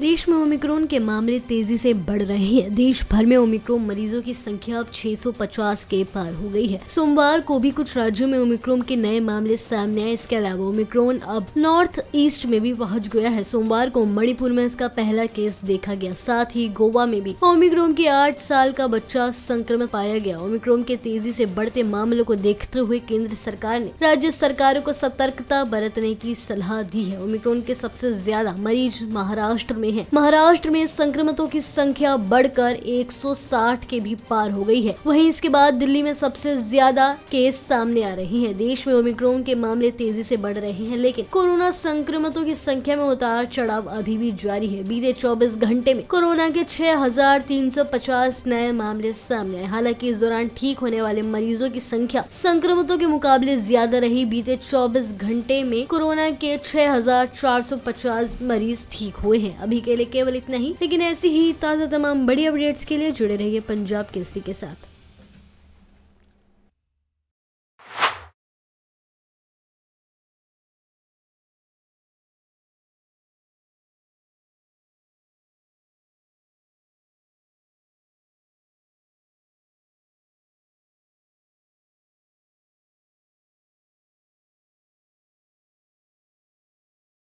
देश में ओमिक्रोन के मामले तेजी से बढ़ रहे हैं देश भर में ओमिक्रोन मरीजों की संख्या अब 650 के पार हो गई है सोमवार को भी कुछ राज्यों में ओमिक्रोन के नए मामले सामने आए इसके अलावा ओमिक्रोन अब नॉर्थ ईस्ट में भी पहुंच गया है सोमवार को मणिपुर में इसका पहला केस देखा गया साथ ही गोवा में भी ओमिक्रोन के आठ साल का बच्चा संक्रमित पाया गया ओमिक्रोन के तेजी ऐसी बढ़ते मामलों को देखते हुए केंद्र सरकार ने राज्य सरकारों को सतर्कता बरतने की सलाह दी है ओमिक्रोन के सबसे ज्यादा मरीज महाराष्ट्र में गए हैं महाराष्ट्र में संक्रमितों की संख्या बढ़कर 160 के भी पार हो गई है वहीं इसके बाद दिल्ली में सबसे ज्यादा केस सामने आ रहे हैं देश में ओमिक्रोन के मामले तेजी से बढ़ रहे हैं लेकिन कोरोना संक्रमितों की संख्या में उतार चढ़ाव अभी भी जारी है बीते चौबीस घंटे में कोरोना के छह नए मामले सामने आए हालांकि इस दौरान ठीक होने वाले मरीजों की संख्या संक्रमितों के मुकाबले ज्यादा रही बीते 24 घंटे में कोरोना के 6,450 मरीज ठीक हुए हैं अभी के लिए केवल इतना ही लेकिन ऐसी ही ताज़ा तमाम बड़ी अपडेट्स के लिए जुड़े रहिए पंजाब केसरी के साथ